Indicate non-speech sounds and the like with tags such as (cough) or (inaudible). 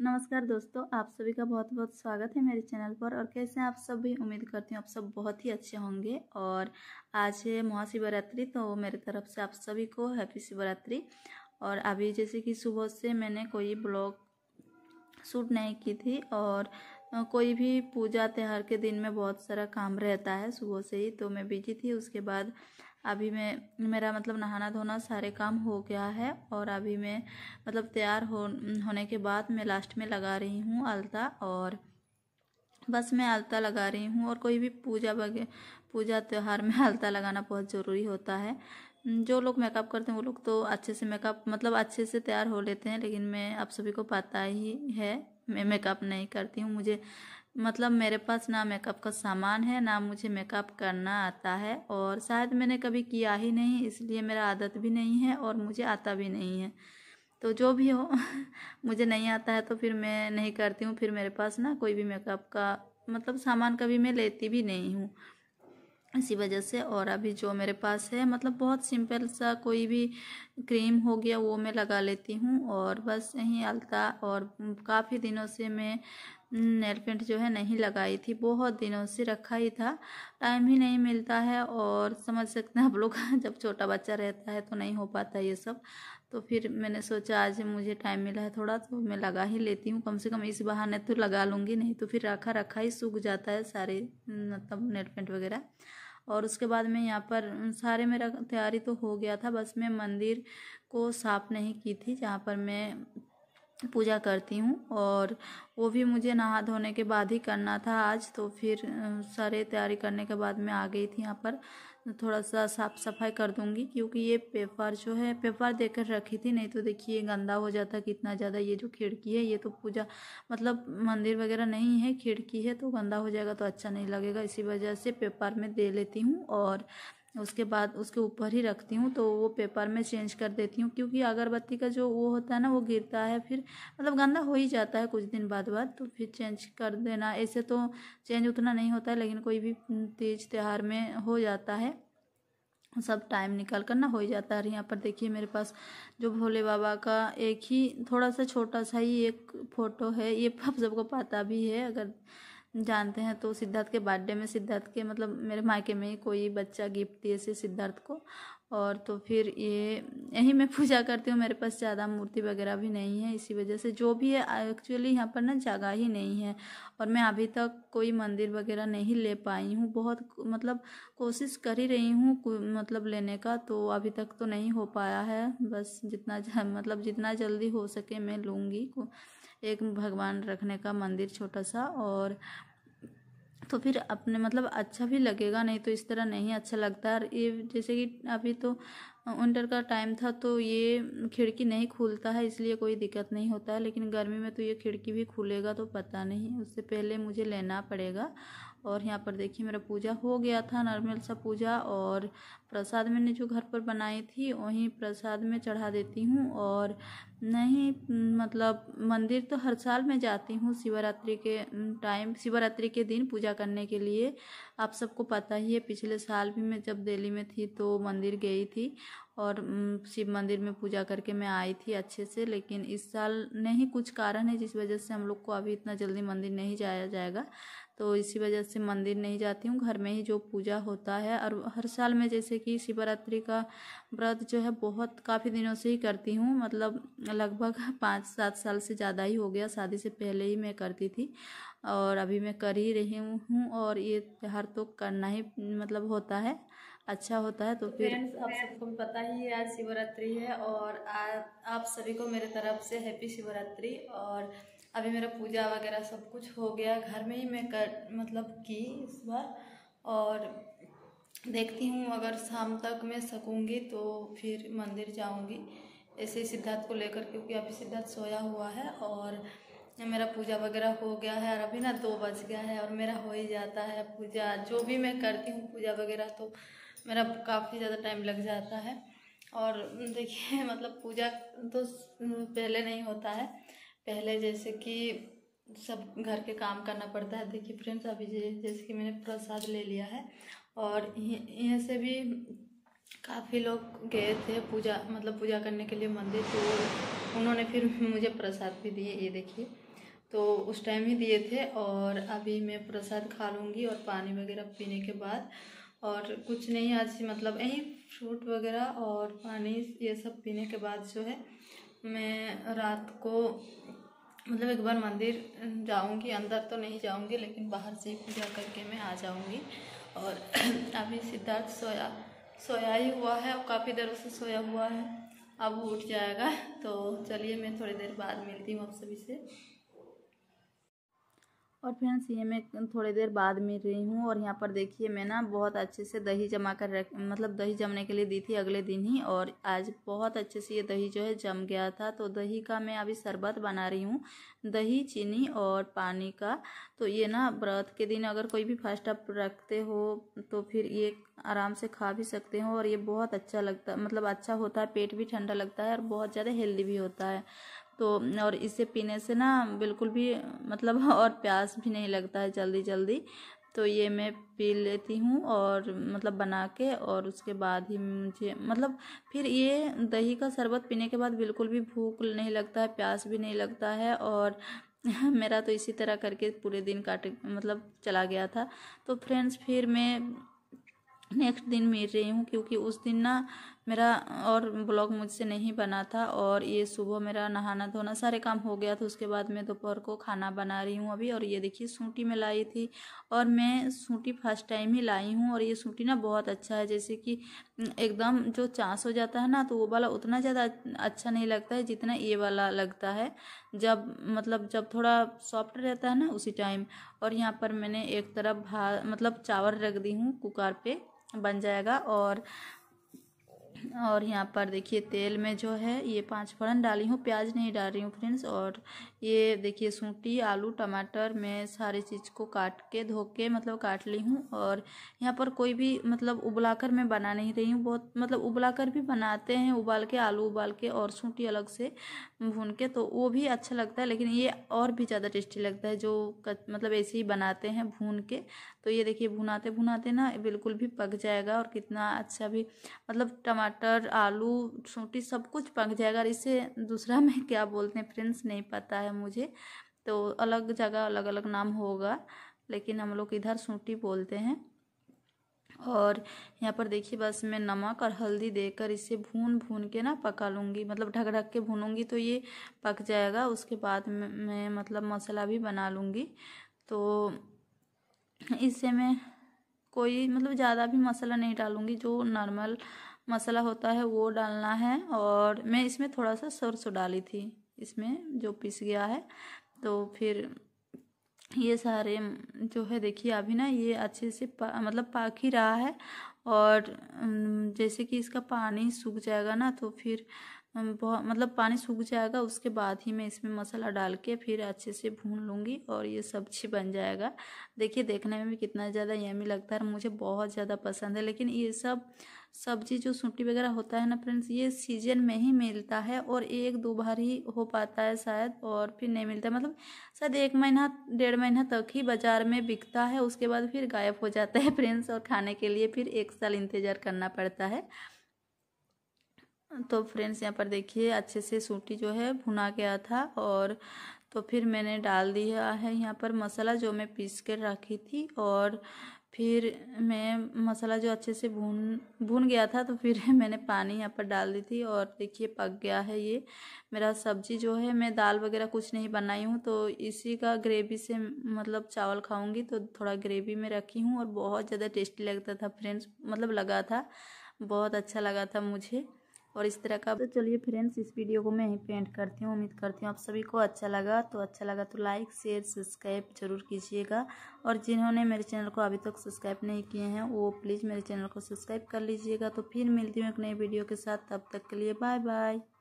नमस्कार दोस्तों आप सभी का बहुत बहुत स्वागत है मेरे चैनल पर और कैसे हैं आप भी उम्मीद करती हूँ आप सब बहुत ही अच्छे होंगे और आज है महाशिवरात्रि तो मेरे तरफ से आप सभी को हैप्पी शिवरात्रि और अभी जैसे कि सुबह से मैंने कोई ब्लॉग शूट नहीं की थी और कोई भी पूजा त्यौहार के दिन में बहुत सारा काम रहता है सुबह से ही तो मैं बिजी थी उसके बाद अभी मैं मेरा मतलब नहाना धोना सारे काम हो गया है और अभी मैं मतलब तैयार हो होने के बाद मैं लास्ट में लगा रही हूँ अलता और बस मैं अलता लगा रही हूँ और कोई भी पूजा वगैरह पूजा त्यौहार में (laughs) अलता लगाना बहुत ज़रूरी होता है जो लोग मेकअप करते हैं वो लोग तो अच्छे से मेकअप मतलब अच्छे से तैयार हो लेते हैं लेकिन मैं आप सभी को पता ही है मैं मेकअप नहीं करती हूँ मुझे मतलब मेरे पास ना मेकअप का सामान है ना मुझे मेकअप करना आता है और शायद मैंने कभी किया ही नहीं इसलिए मेरा आदत भी नहीं है और मुझे आता भी नहीं है तो जो भी हो (laughs) मुझे नहीं आता है तो फिर मैं नहीं करती हूँ फिर मेरे पास ना कोई भी मेकअप का मतलब सामान कभी मैं लेती भी नहीं हूँ इसी वजह से और अभी जो मेरे पास है मतलब बहुत सिंपल सा कोई भी क्रीम हो गया वो मैं लगा लेती हूँ और बस यहीं अलता और काफ़ी दिनों से मैं नेल पेंट जो है नहीं लगाई थी बहुत दिनों से रखा ही था टाइम ही नहीं मिलता है और समझ सकते हैं आप लोग (laughs) जब छोटा बच्चा रहता है तो नहीं हो पाता ये सब तो फिर मैंने सोचा आज मुझे टाइम मिला है थोड़ा तो मैं लगा ही लेती हूँ कम से कम इस बहाने तो लगा लूँगी नहीं तो फिर रखा रखा ही सूख जाता है सारे मतलब नेल पेंट वगैरह और उसके बाद में यहाँ पर सारे मेरा तैयारी तो हो गया था बस मैं मंदिर को साफ नहीं की थी जहाँ पर मैं पूजा करती हूँ और वो भी मुझे नहा धोने के बाद ही करना था आज तो फिर सारे तैयारी करने के बाद मैं आ गई थी यहाँ पर थोड़ा सा साफ सफाई कर दूँगी क्योंकि ये पेपर जो है पेपर देकर रखी थी नहीं तो देखिए गंदा हो जाता कितना ज़्यादा ये जो खिड़की है ये तो पूजा मतलब मंदिर वगैरह नहीं है खिड़की है तो गंदा हो जाएगा तो अच्छा नहीं लगेगा इसी वजह से पेपर में दे लेती हूँ और उसके बाद उसके ऊपर ही रखती हूँ तो वो पेपर में चेंज कर देती हूँ क्योंकि अगरबत्ती का जो वो होता है ना वो गिरता है फिर मतलब गंदा हो ही जाता है कुछ दिन बाद बाद तो फिर चेंज कर देना ऐसे तो चेंज उतना नहीं होता है लेकिन कोई भी तीज त्यौहार में हो जाता है सब टाइम निकाल कर ना हो ही जाता है और यहाँ पर देखिए मेरे पास जो भोले बाबा का एक ही थोड़ा सा छोटा सा ही एक फ़ोटो है ये (laughs) सबको पता भी है अगर जानते हैं तो सिद्धार्थ के बर्थडे में सिद्धार्थ के मतलब मेरे मायके में कोई बच्चा गिफ्ट दिए से सिद्धार्थ को और तो फिर ये यहीं मैं पूजा करती हूँ मेरे पास ज़्यादा मूर्ति वगैरह भी नहीं है इसी वजह से जो भी है एक्चुअली यहाँ पर ना जगह ही नहीं है और मैं अभी तक कोई मंदिर वगैरह नहीं ले पाई हूँ बहुत मतलब कोशिश कर ही रही हूँ मतलब लेने का तो अभी तक तो नहीं हो पाया है बस जितना (laughs) मतलब जितना जल्दी हो सके मैं लूँगी एक भगवान रखने का मंदिर छोटा सा और तो फिर अपने मतलब अच्छा भी लगेगा नहीं तो इस तरह नहीं अच्छा लगता और ये जैसे कि अभी तो विंटर का टाइम था तो ये खिड़की नहीं खुलता है इसलिए कोई दिक्कत नहीं होता है लेकिन गर्मी में तो ये खिड़की भी खुलेगा तो पता नहीं उससे पहले मुझे लेना पड़ेगा और यहाँ पर देखिए मेरा पूजा हो गया था नॉर्मल सा पूजा और प्रसाद मैंने जो घर पर बनाई थी वहीं प्रसाद में चढ़ा देती हूँ और नहीं मतलब मंदिर तो हर साल मैं जाती हूँ शिवरात्रि के टाइम शिवरात्रि के दिन पूजा करने के लिए आप सबको पता ही है पिछले साल भी मैं जब दिल्ली में थी तो मंदिर गई थी और शिव मंदिर में पूजा करके मैं आई थी अच्छे से लेकिन इस साल नहीं कुछ कारण है जिस वजह से हम लोग को अभी इतना जल्दी मंदिर नहीं जाया जाएगा तो इसी वजह से मंदिर नहीं जाती हूँ घर में ही जो पूजा होता है और हर साल में जैसे कि शिवरात्रि का व्रत जो है बहुत काफ़ी दिनों से ही करती हूँ मतलब लगभग पाँच सात साल से ज़्यादा ही हो गया शादी से पहले ही मैं करती थी और अभी मैं कर ही रही हूँ और ये त्यौहार तो करना ही मतलब होता है अच्छा होता है तो, तो फिर आप सबको पता ही है आज शिवरात्रि है और आ, आप सभी को मेरे तरफ से हैप्पी शिवरात्रि और अभी मेरा पूजा वगैरह सब कुछ हो गया घर में ही मैं कर मतलब की इस बार और देखती हूँ अगर शाम तक मैं सकूँगी तो फिर मंदिर जाऊँगी ऐसे सिद्धार्थ को लेकर क्योंकि अभी सिद्धार्थ सोया हुआ है और मेरा पूजा वगैरह हो गया है और अभी ना दो बज गया है और मेरा हो ही जाता है पूजा जो भी मैं करती हूँ पूजा वगैरह तो मेरा काफ़ी ज़्यादा टाइम लग जाता है और देखिए मतलब पूजा तो पहले नहीं होता है पहले जैसे कि सब घर के काम करना पड़ता है देखिए फ्रेंड्स अभी जैसे कि मैंने प्रसाद ले लिया है और यहाँ से भी काफ़ी लोग गए थे पूजा मतलब पूजा करने के लिए मंदिर तो उन्होंने फिर मुझे प्रसाद भी दिए ये देखिए तो उस टाइम ही दिए थे और अभी मैं प्रसाद खा लूँगी और पानी वगैरह पीने के बाद और कुछ नहीं आज मतलब यही फ्रूट वगैरह और पानी ये सब पीने के बाद जो है मैं रात को मतलब एक बार मंदिर जाऊंगी अंदर तो नहीं जाऊंगी लेकिन बाहर से पूजा करके मैं आ जाऊंगी और (clears throat) अभी सिद्धार्थ सोया सोया ही हुआ है और काफ़ी देर उसे सोया हुआ है अब उठ जाएगा तो चलिए मैं थोड़ी देर बाद मिलती हूँ आप सभी से और फ्रेंड्स ये मैं थोड़ी देर बाद मिल रही हूँ और यहाँ पर देखिए मैं ना बहुत अच्छे से दही जमा कर रख मतलब दही जमने के लिए दी थी अगले दिन ही और आज बहुत अच्छे से ये दही जो है जम गया था तो दही का मैं अभी शरबत बना रही हूँ दही चीनी और पानी का तो ये ना व्रत के दिन अगर कोई भी फर्स्ट अप रखते हो तो फिर ये आराम से खा भी सकते हो और ये बहुत अच्छा लगता मतलब अच्छा होता है पेट भी ठंडा लगता है और बहुत ज़्यादा हेल्दी भी होता है तो और इसे पीने से ना बिल्कुल भी मतलब (laughs) और प्यास भी नहीं लगता है जल्दी जल्दी तो ये मैं पी लेती हूँ और मतलब बना के और उसके बाद ही मुझे मतलब फिर ये दही का शरबत पीने के बाद बिल्कुल भी भूख नहीं लगता है प्यास भी नहीं लगता है और (laughs) मेरा तो इसी तरह करके पूरे दिन काट मतलब चला गया था तो फ्रेंड्स फिर मैं नेक्स्ट दिन मिल रही हूँ क्योंकि उस दिन ना मेरा और ब्लॉग मुझसे नहीं बना था और ये सुबह मेरा नहाना धोना सारे काम हो गया था उसके बाद मैं दोपहर को खाना बना रही हूँ अभी और ये देखिए सूटी में लाई थी और मैं सूटी फर्स्ट टाइम ही लाई हूँ और ये सूटी ना बहुत अच्छा है जैसे कि एकदम जो चांस हो जाता है ना तो वो वाला उतना ज़्यादा अच्छा नहीं लगता है जितना ये वाला लगता है जब मतलब जब थोड़ा सॉफ्ट रहता है ना उसी टाइम और यहाँ पर मैंने एक तरफ भा मतलब चावल रख दी हूँ कुकर पे बन जाएगा और और यहाँ पर देखिए तेल में जो है ये पाँच फोरन डाली हूँ प्याज नहीं डाल रही हूँ फ्रेंड्स और ये देखिए सूटी आलू टमाटर मैं सारी चीज़ को काट के धो के मतलब काट ली हूँ और यहाँ पर कोई भी मतलब उबला कर मैं बना नहीं रही हूँ बहुत मतलब उबला कर भी बनाते हैं उबाल के आलू उबाल के और सूटी अलग से भून के तो वो भी अच्छा लगता है लेकिन ये और भी ज़्यादा टेस्टी लगता है जो मतलब ऐसे ही बनाते हैं भून के तो ये देखिए भुनाते भुनाते ना बिल्कुल भी पक जाएगा और कितना अच्छा भी मतलब टमाटर टमाटर आलू सूटी सब कुछ पक जाएगा और इसे दूसरा (laughs) मैं क्या बोलते हैं फ्रेंड्स नहीं पता है मुझे तो अलग जगह अलग अलग नाम होगा लेकिन हम लोग इधर सूटी बोलते हैं और यहाँ पर देखिए बस मैं नमक और हल्दी देकर इसे भून भून के ना पका लूँगी मतलब ढक ढक के भूनूंगी तो ये पक जाएगा उसके बाद मैं मतलब मसाला भी बना लूँगी तो इससे मैं कोई मतलब ज़्यादा भी मसाला नहीं डालूँगी जो नॉर्मल मसाला होता है वो डालना है और मैं इसमें थोड़ा सा सरसों डाली थी इसमें जो पिस गया है तो फिर ये सारे जो है देखिए अभी ना ये अच्छे से पा, मतलब पाक ही रहा है और जैसे कि इसका पानी सूख जाएगा ना तो फिर बहुत मतलब पानी सूख जाएगा उसके बाद ही मैं इसमें मसाला डाल के फिर अच्छे से भून लूँगी और ये सब्जी बन जाएगा देखिए देखने में भी कितना ज़्यादा यमी लगता है और मुझे बहुत ज़्यादा पसंद है लेकिन ये सब सब्जी जो सूटी वगैरह होता है ना फ्रेंड्स ये सीजन में ही मिलता है और एक दो बार ही हो पाता है शायद और फिर नहीं मिलता मतलब शायद एक महीना डेढ़ महीना तक ही बाज़ार में बिकता है उसके बाद फिर गायब हो जाता है (laughs) फ्रेंड्स और खाने के लिए फिर एक साल इंतज़ार करना पड़ता है तो फ्रेंड्स यहाँ पर देखिए अच्छे से सूटी जो है भुना गया था और तो फिर मैंने डाल दिया है यहाँ पर मसाला जो मैं पीस कर रखी थी और फिर मैं मसाला जो अच्छे से भून भून गया था तो फिर (laughs) मैंने पानी यहाँ पर डाल दी थी और देखिए पक गया है ये मेरा सब्जी जो है मैं दाल वगैरह कुछ नहीं बनाई हूँ तो इसी का ग्रेवी से मतलब चावल खाऊंगी तो थोड़ा ग्रेवी में रखी हूँ और बहुत ज़्यादा टेस्टी लगता था फ्रेंड्स मतलब लगा था बहुत अच्छा लगा था मुझे और इस तरह का तो चलिए फ्रेंड्स इस वीडियो को मैं यहीं पेंट करती हूँ उम्मीद करती हूँ आप सभी को अच्छा लगा तो अच्छा लगा तो लाइक शेयर सब्सक्राइब जरूर कीजिएगा और जिन्होंने मेरे चैनल को अभी तक सब्सक्राइब नहीं किए हैं वो प्लीज़ मेरे चैनल को सब्सक्राइब कर लीजिएगा तो फिर मिलती हूँ एक नई वीडियो के साथ तब तक के लिए बाय बाय